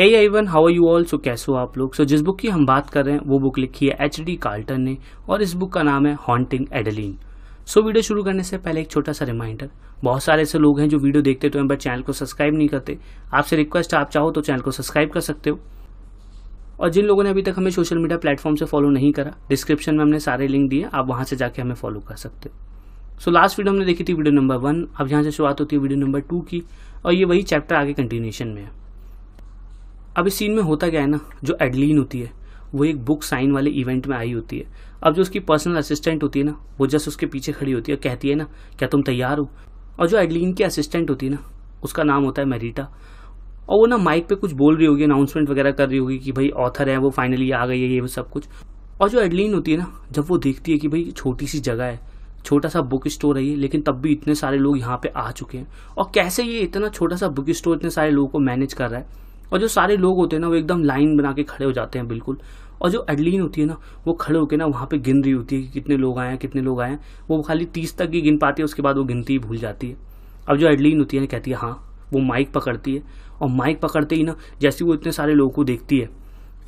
hey everyone how are you all so कैसे हो आप लोग सो so, जिस बुक की हम बात कर रहे हैं वो बुक लिखी है एच डी कार्ल्टन ने और इस बुक का नाम है हॉन्टिंग एडलिन सो वीडियो शुरू करने से पहले एक छोटा सा रिमाइंडर बहुत सारे ऐसे लोग हैं जो वीडियो देखते तो हैं बट चैनल को सब्सक्राइब नहीं करते आपसे रिक्वेस्ट आप चाहो तो चैनल को सब्सक्राइब कर सकते हो और जिन लोगों ने अभी तक हमें सोशल मीडिया प्लेटफॉर्म से फॉलो नहीं करा डिस्क्रिप्शन में हमने सारे लिंक दिए आप वहाँ से जाके हमें फॉलो कर सकते हो सो लास्ट वीडियो हमने देखी थी वीडियो नंबर वन अब यहाँ से शुरुआत होती है वीडियो नंबर टू की और ये वही चैप्टर आगे कंटिन्यूशन में है अब इस सीन में होता क्या है ना जो एडलिन होती है वो एक बुक साइन वाले इवेंट में आई होती है अब जो उसकी पर्सनल असिस्टेंट होती है ना वो जस्ट उसके पीछे खड़ी होती है कहती है ना क्या तुम तैयार हो और जो एडलिन की असिस्टेंट होती है ना उसका नाम होता है मेरीटा और वो ना माइक पे कुछ बोल रही होगी अनाउंसमेंट वगैरह कर रही होगी कि भाई ऑथर है वो फाइनली आ गई है ये वो सब कुछ और जो एडलिन होती है ना जब वो देखती है कि भाई छोटी सी जगह है छोटा सा बुक स्टोर है ये लेकिन तब भी इतने सारे लोग यहाँ पे आ चुके हैं और कैसे ये इतना छोटा सा बुक स्टोर इतने सारे लोगों को मैनेज कर रहा है और जो सारे लोग होते हैं ना वो एकदम लाइन बना के खड़े हो जाते हैं बिल्कुल और जो एडलिन होती है ना वो खड़े होकर ना वहाँ पे गिन रही होती है कि कितने लोग आए हैं कितने लोग आए हैं वो खाली तीस तक ही गिन पाती है उसके बाद वो गिनती ही भूल जाती है अब जो एडलिन होती है ना कहती है हाँ वो माइक पकड़ती है और माइक पकड़ते ही ना जैसे वो इतने सारे लोगों को देखती है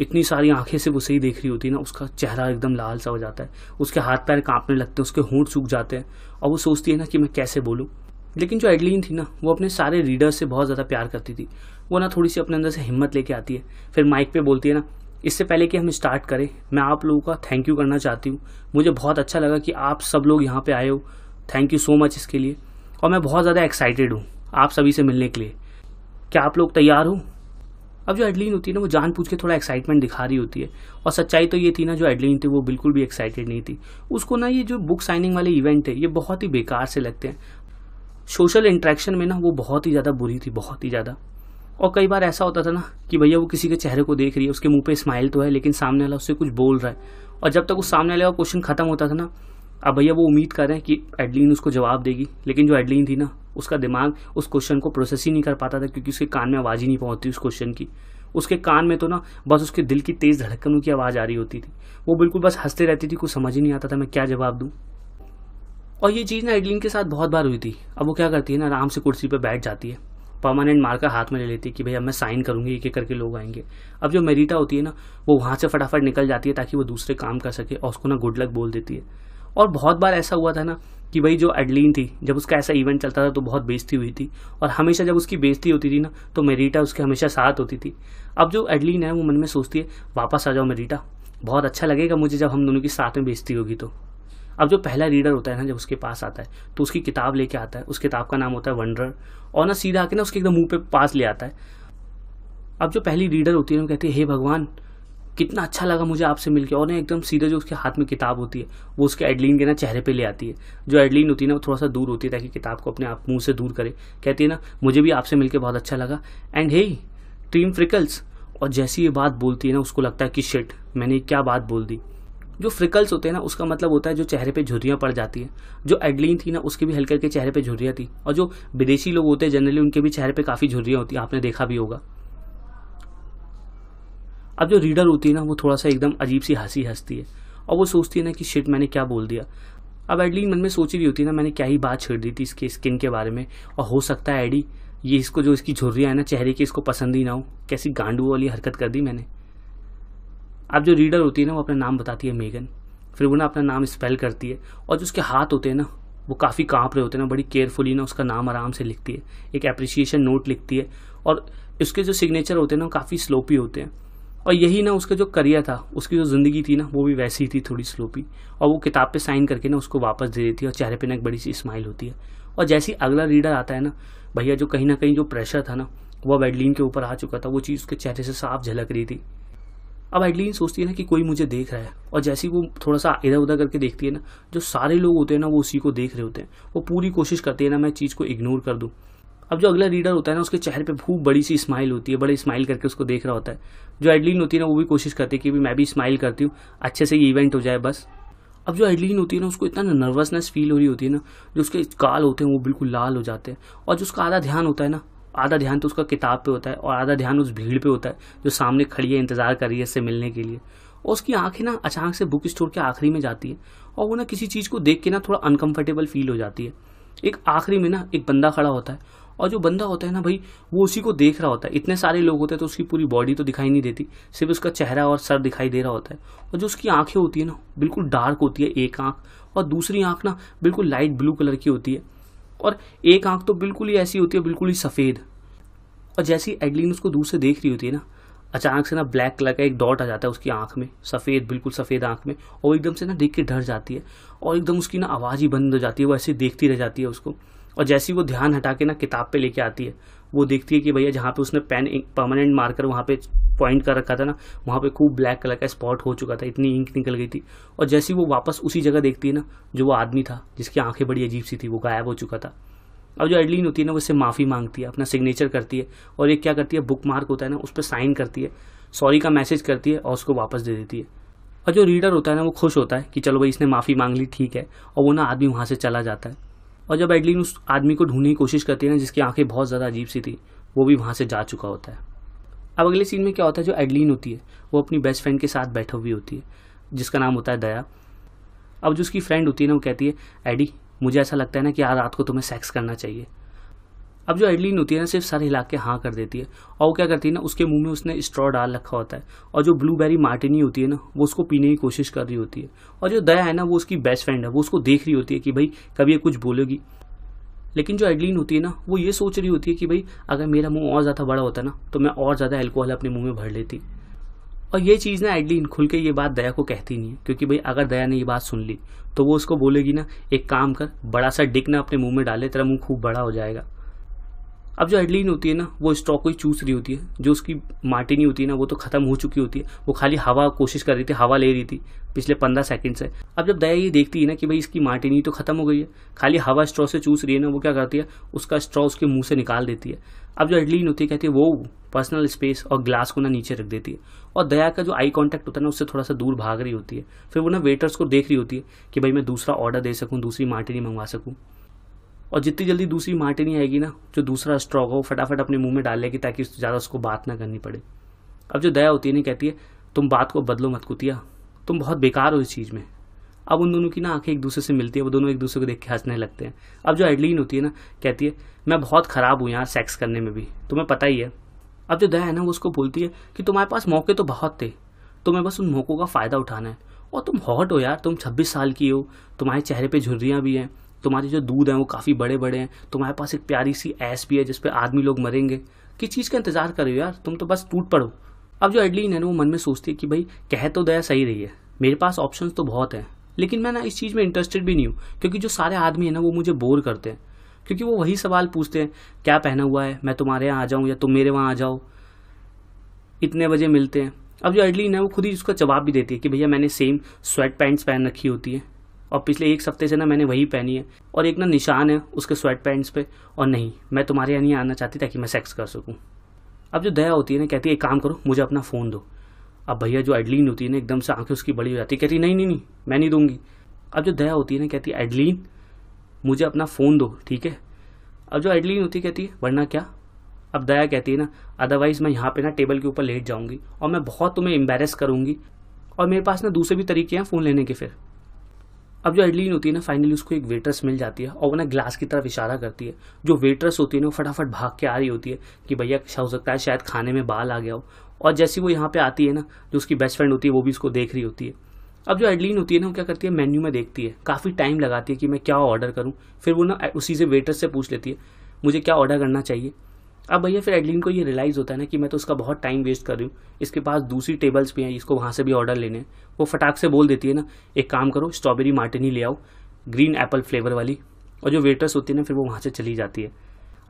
इतनी सारी आंखें सिर्फ उसे ही देख रही होती है ना उसका चेहरा एकदम लाल सा हो जाता है उसके हाथ पैर कांपने लगते हैं उसके होंठ सूख जाते हैं और वो सोचती है ना कि मैं कैसे बोलूँ लेकिन जो एडलिन थी ना वो अपने सारे रीडर्स से बहुत ज़्यादा प्यार करती थी वो ना थोड़ी सी अपने अंदर से हिम्मत लेके आती है फिर माइक पे बोलती है ना इससे पहले कि हम स्टार्ट करें मैं आप लोगों का थैंक यू करना चाहती हूँ मुझे बहुत अच्छा लगा कि आप सब लोग यहाँ पर आए हो थैंक यू सो मच इसके लिए और मैं बहुत ज़्यादा एक्साइटेड हूँ आप सभी से मिलने के लिए क्या आप लोग तैयार हो अब जो एडलिन होती है ना वो जान पूछ के थोड़ा एक्साइटमेंट दिखा रही होती है और सच्चाई तो ये थी ना जो एडलिन थी वो बिल्कुल भी एक्साइटेड नहीं थी उसको ना ये जो बुक साइनिंग वाले इवेंट है ये बहुत ही बेकार से लगते हैं सोशल इंट्रैक्शन में ना वो बहुत ही ज़्यादा बुरी थी बहुत ही ज़्यादा और कई बार ऐसा होता था ना कि भैया वो किसी के चेहरे को देख रही है उसके मुंह पे स्माइल तो है लेकिन सामने वाला उससे कुछ बोल रहा है और जब तक उस सामने वाले का क्वेश्चन खत्म होता था ना अब भैया वो उम्मीद कर रहे हैं कि एडलिन उसको जवाब देगी लेकिन जो एडलिन थी ना उसका दिमाग उस क्वेश्चन को प्रोसेस ही नहीं कर पाता था क्योंकि उसके कान में आवाज़ ही नहीं पहुंचती उस क्वेश्चन की उसके कान में तो ना बस उसके दिल की तेज़ धड़कनों की आवाज़ आ रही होती थी वो बिल्कुल बस हंसते रहती थी कुछ समझ ही नहीं आता था मैं क्या जवाब दूँ और ये चीज़ ना एडलिन के साथ बहुत बार हुई थी अब वो क्या करती है ना आराम से कुर्सी पर बैठ जाती है परमानेंट मार्कर हाथ में ले लेती है कि भैया मैं साइन करूँगी एक एक करके लोग आएंगे अब जो मेरीटा होती है ना वो वहाँ से फटाफट निकल जाती है ताकि वो दूसरे काम कर सके और उसको ना गुड लक बोल देती है और बहुत बार ऐसा हुआ था ना कि भाई जो एडलिन थी जब उसका ऐसा इवेंट चलता था तो बहुत बेजती हुई थी और हमेशा जब उसकी बेजती होती थी ना तो मेरीटा उसके हमेशा साथ होती थी अब जो एडलिन है वो मन में सोचती है वापस आ जाओ मेरीटा बहुत अच्छा लगेगा मुझे जब हम दोनों की साथ में बेजती होगी तो अब जो पहला रीडर होता है ना जब उसके पास आता है तो उसकी किताब लेके आता है उस किताब का नाम होता है वंडर और ना सीधा आके ना उसके एकदम मुंह पे पास ले आता है अब जो पहली रीडर होती है वो कहती है हे भगवान कितना अच्छा लगा मुझे आपसे मिलकर और ना एकदम सीधे जो उसके हाथ में किताब होती है वो उसके एडलिन के ना चेहरे पे ले आती है जो एडलिन होती है ना वो थोड़ा सा दूर होती है ताकि किताब को अपने आप मुंह से दूर करे कहती है ना मुझे भी आपसे मिलकर बहुत अच्छा लगा एंड हे ट्रीम फ्रिकल्स और जैसी ये बात बोलती है ना उसको लगता है कि शिट मैंने क्या बात बोल दी जो फ्रिकल्स होते हैं ना उसका मतलब होता है जो चेहरे पे झुर्रियाँ पड़ जाती है जो एडलिन थी ना उसके भी हल्के हल्के चेहरे पे झुर्रियाँ थी और जो विदेशी लोग होते हैं जनरली उनके भी चेहरे पे काफ़ी झुर्रियाँ होती हैं आपने देखा भी होगा अब जो रीडर होती है ना वो थोड़ा सा एकदम अजीब सी हंसी हंसती है और वो सोचती है ना कि शिट मैंने क्या बोल दिया अब एडलिन मन में सोच रही होती है ना मैंने क्या ही बात छेड़ दी थी इसके स्किन के बारे में और हो सकता है एडी ये इसको जो इसकी झुर्रियाँ है ना चेहरे की इसको पसंद ही ना हो कैसी गांडू वाली हरकत कर दी मैंने अब जो रीडर होती है ना वो अपना नाम बताती है मेगन फिर वो ना अपना नाम स्पेल करती है और जो उसके हाथ होते हैं ना वो काफ़ी काँप रहे होते हैं ना बड़ी केयरफुली ना उसका नाम आराम से लिखती है एक अप्रिसिएशन नोट लिखती है और उसके जो सिग्नेचर होते हैं ना वो काफ़ी स्लोपी होते हैं और यही ना उसका जो करियर था उसकी जो ज़िंदगी थी ना वो भी वैसी ही थी थोड़ी स्लोपी और वो किताब पे साइन करके ना उसको वापस दे देती है और चेहरे पे ना एक बड़ी सी स्माइल होती है और जैसे ही अगला रीडर आता है ना भैया जो कहीं ना कहीं जो प्रेशर था ना वह वेडलिन के ऊपर आ चुका था वो चीज़ उसके चेहरे से साफ झलक रही थी अब एडलिन सोचती है ना कि कोई मुझे देख रहा है और जैसे ही वो थोड़ा सा इधर उधर करके देखती है ना जो सारे लोग होते हैं ना वो उसी को देख रहे होते हैं वो पूरी कोशिश करती है ना मैं चीज़ को इग्नोर कर दूँ अब जो अगला रीडर होता है ना उसके चेहरे पर खूब बड़ी सी स्माइल होती है बड़े स्माइल करके उसको देख रहा होता है जो एडलिन होती है ना वो भी कोशिश करती है कि भी मैं भी स्माइल करती हूँ अच्छे से ये इवेंट हो जाए बस अब जो एडलिन होती है ना उसको इतना नर्वसनेस फील हो रही होती है ना जो उसके काल होते हैं वो बिल्कुल लाल हो जाते हैं और जो उसका आधा ध्यान होता है ना आधा ध्यान तो उसका किताब पे होता है और आधा ध्यान उस भीड़ पे होता है जो सामने खड़ी है इंतज़ार कर रही है इससे मिलने के लिए और उसकी आंखें ना अचानक से बुक स्टोर के आखिरी में जाती है और वो ना किसी चीज़ को देख के ना थोड़ा अनकम्फर्टेबल फील हो जाती है एक आखिरी में ना एक बंदा खड़ा होता है और जो बंदा होता है ना भाई वो उसी को देख रहा होता है इतने सारे लोग होते हैं तो उसकी पूरी बॉडी तो दिखाई नहीं देती सिर्फ उसका चेहरा और सर दिखाई दे रहा होता है और जो उसकी आंखें होती है ना बिल्कुल डार्क होती है एक आंख और दूसरी आंख ना बिल्कुल लाइट ब्लू कलर की होती है और एक आंख तो बिल्कुल ही ऐसी होती है बिल्कुल ही सफ़ेद और जैसी एडलिन उसको दूर से देख रही होती है ना अचानक से ना ब्लैक कलर का एक डॉट आ जाता है उसकी आंख में सफ़ेद बिल्कुल सफ़ेद आंख में और एकदम से ना देख के डर जाती है और एकदम उसकी ना आवाज़ ही बंद हो जाती है वो ऐसे देखती रह जाती है उसको और जैसी वो ध्यान हटा के ना किताब पे लेके आती है वो देखती है कि भैया जहाँ पे उसने पेन परमानेंट मार्कर वहाँ पे पॉइंट कर रखा था ना वहाँ पे खूब ब्लैक कलर का स्पॉट हो चुका था इतनी इंक निकल गई थी और जैसे ही वो वापस उसी जगह देखती है ना जो वो आदमी था जिसकी आंखें बड़ी अजीब सी थी वो गायब हो चुका था अब जो एडलिन होती है ना वो इससे माफ़ी मांगती है अपना सिग्नेचर करती है और ये क्या करती है बुक मार्क होता है ना उस पर साइन करती है सॉरी का मैसेज करती है और उसको वापस दे देती है और जो रीडर होता है ना वो खुश होता है कि चलो भाई इसने माफ़ी मांग ली ठीक है और वो ना आदमी वहाँ से चला जाता है और जब एडलिन उस आदमी को ढूंढने की कोशिश करती है ना जिसकी आंखें बहुत ज़्यादा अजीब सी थी वो भी वहाँ से जा चुका होता है अब अगले सीन में क्या होता है जो एडलिन होती है वो अपनी बेस्ट फ्रेंड के साथ बैठी हुई होती है जिसका नाम होता है दया अब जो उसकी फ्रेंड होती है ना वो कहती है एडी मुझे ऐसा लगता है ना कि यार रात को तुम्हें सेक्स करना चाहिए अब जो एडलिन होती है ना सिर्फ सर हिला के हाँ कर देती है और वो क्या करती है ना उसके मुंह में उसने स्ट्रॉ डाल रखा होता है और जो ब्लूबेरी मार्टिनी होती है ना वो उसको पीने की कोशिश कर रही होती है और जो दया है ना वो उसकी बेस्ट फ्रेंड है वो उसको देख रही होती है कि भाई कभी ये कुछ बोलेगी लेकिन जो एडलिन होती है ना वो ये सोच रही होती है कि भाई अगर मेरा मुंह और ज़्यादा बड़ा होता ना तो मैं और ज़्यादा एल्कोहल अपने मुंह में भर लेती और ये चीज़ ना एडलिन खुल के ये बात दया को कहती नहीं है क्योंकि भाई अगर दया ने ये बात सुन ली तो वो उसको बोलेगी ना एक काम कर बड़ा सा डिक ना अपने मुंह में डाले तेरा मुंह खूब बड़ा हो जाएगा अब जो एडलिन होती है ना वो स्ट्रॉ को ही चूस रही होती है जो उसकी माटी नहीं होती है ना वो तो खत्म हो चुकी होती है वो खाली हवा कोशिश कर रही थी हवा ले रही थी पिछले पंद्रह सेकंड से अब जब दया ये देखती है ना कि भाई इसकी माटी नहीं तो खत्म हो गई है खाली हवा स्ट्रॉ से चूस रही है ना वो क्या करती है उसका स्ट्रॉ उसके मुंह से निकाल देती है अब जो एडलिन होती है कहती है वो पर्सनल स्पेस और ग्लास को ना नीचे रख देती है और दया का जो आई कांटेक्ट होता है ना उससे थोड़ा सा दूर भाग रही होती है फिर वो ना वेटर्स को देख रही होती है कि भाई मैं दूसरा ऑर्डर दे सकूँ दूसरी मार्टिनी मंगवा सकूँ और जितनी जल्दी दूसरी मार्टिनी आएगी ना जो दूसरा स्ट्रॉक हो फटाफट अपने मुंह में डाल लेगी ताकि ज़्यादा उसको बात ना करनी पड़े अब जो दया होती है ना कहती है तुम बात को बदलो मत कुतिया तुम बहुत बेकार हो इस चीज़ में अब उन दोनों की ना आंखें एक दूसरे से मिलती है वो दोनों एक दूसरे को देख के हंसने लगते हैं अब जो एडलिन होती है ना कहती है मैं बहुत ख़राब हूं यहाँ सेक्स करने में भी तुम्हें पता ही है अब जो दया है ना वो उसको बोलती है कि तुम्हारे पास मौके तो बहुत थे तुम्हें बस उन मौक़ों का फ़ायदा उठाना है और तुम हॉट हो यार तुम 26 साल की हो तुम्हारे चेहरे पे झुर्रियां भी हैं तुम्हारे जो दूध हैं वो काफ़ी बड़े बड़े हैं तुम्हारे पास एक प्यारी सी ऐस भी है जिसपे आदमी लोग मरेंगे किस चीज़ का इंतजार कर रहे हो यार तुम तो बस टूट पड़ो अब जो एडलिन है ना वो मन में सोचती है कि भाई कह तो दया सही रही है मेरे पास ऑप्शन तो बहुत हैं लेकिन मैं ना इस चीज़ में इंटरेस्टेड भी नहीं हूँ क्योंकि जो सारे आदमी हैं ना वो मुझे बोर करते हैं क्योंकि वो वही सवाल पूछते हैं क्या पहना हुआ है मैं तुम्हारे यहाँ आ जाऊँ या तुम मेरे वहाँ आ जाओ इतने बजे मिलते हैं अब जो एडलिन है वो खुद ही उसका जवाब भी देती है कि भैया मैंने सेम स्वेट पैंट्स पहन रखी होती है और पिछले एक हफ्ते से ना मैंने वही पहनी है और एक ना निशान है उसके स्वेट पैंट्स पे और नहीं मैं तुम्हारे यहाँ नहीं आना चाहती ताकि मैं सेक्स कर सकूँ अब जो दया होती है ना कहती है एक काम करो मुझे अपना फ़ोन दो अब भैया जो एडलिन होती है ना एकदम से आंखें उसकी बड़ी हो जाती है कहती नहीं नहीं नहीं मैं नहीं दूंगी अब जो दया होती है ना कहती है एडलिन मुझे अपना फ़ोन दो ठीक है अब जो एडलिन होती कहती है वरना क्या अब दया कहती है ना अदरवाइज़ मैं यहाँ पे ना टेबल के ऊपर लेट जाऊँगी और मैं बहुत तुम्हें एम्बेरस करूँगी और मेरे पास ना दूसरे भी तरीके हैं फ़ोन लेने के फिर अब जो एडलिन होती है ना फाइनली उसको एक वेटर्स मिल जाती है और वो ना ग्लास की तरफ इशारा करती है जो वेटर्स होती है ना वो फटाफट भाग के आ रही होती है कि भैया हो सकता है शायद खाने में बाल आ गया हो और जैसी वो यहाँ पे आती है ना जो उसकी बेस्ट फ्रेंड होती है वो भी उसको देख रही होती है अब जो एडलिन होती है ना वो क्या करती है मेन्यू में देखती है काफ़ी टाइम लगाती है कि मैं क्या ऑर्डर करूँ फिर वो ना उसी से वेटर्स से पूछ लेती है मुझे क्या ऑर्डर करना चाहिए अब भैया फिर एडलिन को ये रियलाइज़ होता है ना कि मैं तो उसका बहुत टाइम वेस्ट कर रही हूँ इसके पास दूसरी टेबल्स भी हैं इसको वहाँ से भी ऑर्डर लेने वो फटाक से बोल देती है ना एक काम करो स्ट्रॉबेरी मार्टिनी ले आओ ग्रीन एप्पल फ्लेवर वाली और जो वेटर्स होती है ना फिर वो वहाँ से चली जाती है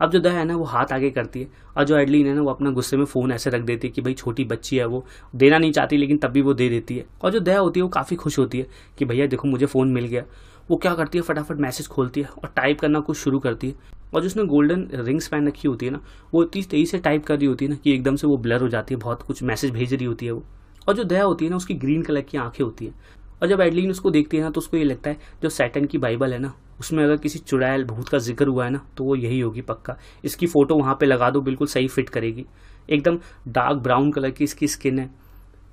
अब जो दया है ना वो हाथ आगे करती है और जो एडलिन है ना वो अपना गुस्से में फ़ोन ऐसे रख देती है कि भाई छोटी बच्ची है वो देना नहीं चाहती लेकिन तब भी वो दे देती है और जो दया होती है वो काफ़ी खुश होती है कि भैया देखो मुझे फ़ोन मिल गया वो क्या करती है फटाफट मैसेज खोलती है और टाइप करना कुछ शुरू करती है और जिसने गोल्डन रिंग्स पहन रखी होती है ना वो इतनी तेजी से टाइप कर रही होती है ना कि एकदम से वो ब्लर हो जाती है बहुत कुछ मैसेज भेज रही होती है वो और जो दया होती है ना उसकी ग्रीन कलर की आंखें होती है और जब एडलिन उसको देखती है ना तो उसको ये लगता है जो सैटन की बाइबल है ना उसमें अगर किसी चुड़ैल भूत का जिक्र हुआ है ना तो वो यही होगी पक्का इसकी फ़ोटो वहाँ पे लगा दो बिल्कुल सही फिट करेगी एकदम डार्क ब्राउन कलर की इसकी स्किन है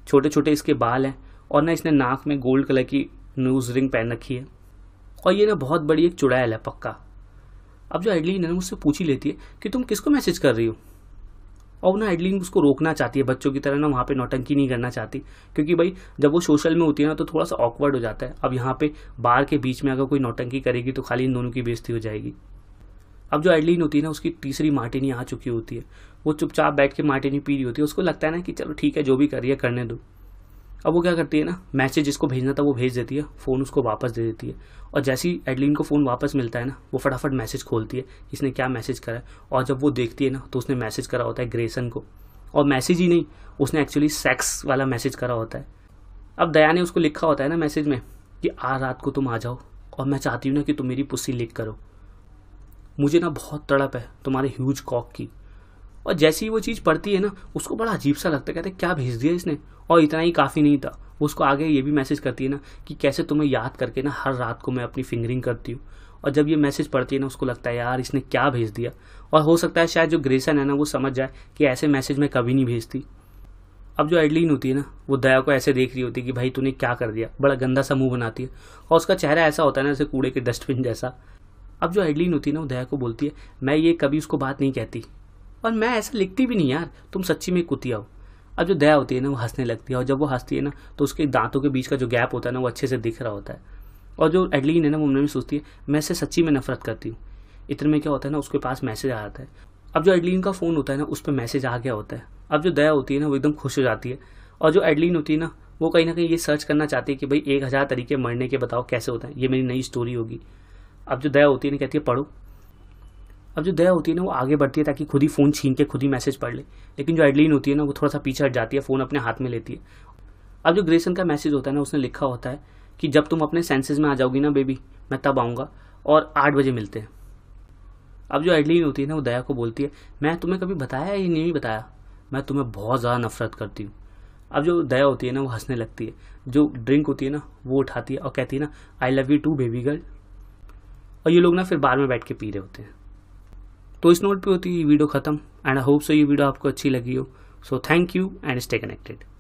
छोटे छोटे इसके बाल हैं और ना इसने नाक में गोल्ड कलर की नोज रिंग पहन रखी है और ये ना बहुत बड़ी एक चुड़ैल है पक्का अब जो एडलिन है ना मुझसे पूछ ही लेती है कि तुम किसको मैसेज कर रही हो और ना एडलिन उसको रोकना चाहती है बच्चों की तरह ना वहाँ पे नौटंकी नहीं करना चाहती क्योंकि भाई जब वो सोशल में होती है ना तो थोड़ा सा ऑकवर्ड हो जाता है अब यहाँ पे बार के बीच में अगर कोई नौटंकी करेगी तो खाली इन दोनों की बेइज्जती हो जाएगी अब जो एडलिन होती है ना उसकी तीसरी मार्टिनी आ चुकी होती है वो चुपचाप बैठ के मार्टिनी पी रही होती है उसको लगता है ना कि चलो ठीक है जो भी करिए करने दो अब वो क्या करती है ना मैसेज जिसको भेजना था वो भेज देती है फ़ोन उसको वापस दे देती है और जैसे ही एडलिन को फ़ोन वापस मिलता है ना वो फटाफट मैसेज खोलती है इसने क्या मैसेज करा है और जब वो देखती है ना तो उसने मैसेज करा होता है ग्रेसन को और मैसेज ही नहीं उसने एक्चुअली सेक्स वाला मैसेज करा होता है अब दया ने उसको लिखा होता है ना मैसेज में कि आ रात को तुम आ जाओ और मैं चाहती हूँ ना कि तुम मेरी पुस्सी लिख करो मुझे ना बहुत तड़प है तुम्हारे ह्यूज कॉक की और जैसे ही वो चीज़ पढ़ती है ना उसको बड़ा अजीब सा लगता है कहते क्या भेज दिया इसने और इतना ही काफ़ी नहीं था उसको आगे ये भी मैसेज करती है ना कि कैसे तुम्हें याद करके ना हर रात को मैं अपनी फिंगरिंग करती हूँ और जब ये मैसेज पढ़ती है ना उसको लगता है यार इसने क्या भेज दिया और हो सकता है शायद जो ग्रेसन है ना वो समझ जाए कि ऐसे मैसेज मैं कभी नहीं भेजती अब जो एडलिन होती है ना वो दया को ऐसे देख रही होती है कि भाई तूने क्या कर दिया बड़ा गंदा सा मुंह बनाती है और उसका चेहरा ऐसा होता है ना जैसे कूड़े के डस्टबिन जैसा अब जो एडलिन होती है ना वो दया को बोलती है मैं ये कभी उसको बात नहीं कहती और मैं ऐसा लिखती भी नहीं यार तुम सच्ची में कुतिया हो अब जो दया होती है ना वो हंसने लगती है और जब वो हंसती है ना तो उसके दांतों के बीच का जो गैप होता है ना वो अच्छे से दिख रहा होता है और जो एडलिन है ना वो मन में सोचती है मैं इससे सच्ची में नफरत करती हूँ इतने में क्या होता है ना उसके पास मैसेज आ जाता है अब जो एडलिन का फ़ोन होता है ना उस पर मैसेज आ गया होता है अब जो दया होती है ना वो एकदम खुश हो जाती है और जो एडलिन होती है ना वो कहीं ना कहीं ये सर्च करना चाहती है कि भाई एक हज़ार तरीके मरने के बताओ कैसे होता है ये मेरी नई स्टोरी होगी अब जो दया होती है ना कहती है पढ़ो अब जो दया होती है ना वो आगे बढ़ती है ताकि खुद ही फ़ोन छीन के खुद ही मैसेज पढ़ ले लेकिन जो एडलिन होती है ना वो थोड़ा सा पीछे हट जाती है फ़ोन अपने हाथ में लेती है अब जो ग्रेसन का मैसेज होता है ना उसने लिखा होता है कि जब तुम अपने सेंसेज में आ जाओगी ना बेबी मैं तब आऊँगा और आठ बजे मिलते हैं अब जो एडलिन होती है ना वो दया को बोलती है मैं तुम्हें कभी बताया या नहीं बताया मैं तुम्हें बहुत ज़्यादा नफरत करती हूँ अब जो दया होती है ना वो हंसने लगती है जो ड्रिंक होती है ना वो उठाती है और कहती है ना I love you too baby girl और ये लोग ना फिर बार में बैठ के पी रहे होते हैं तो इस नोट पे होती है ये वीडियो खत्म एंड आई होप सो ये वीडियो आपको अच्छी लगी हो so thank you and stay connected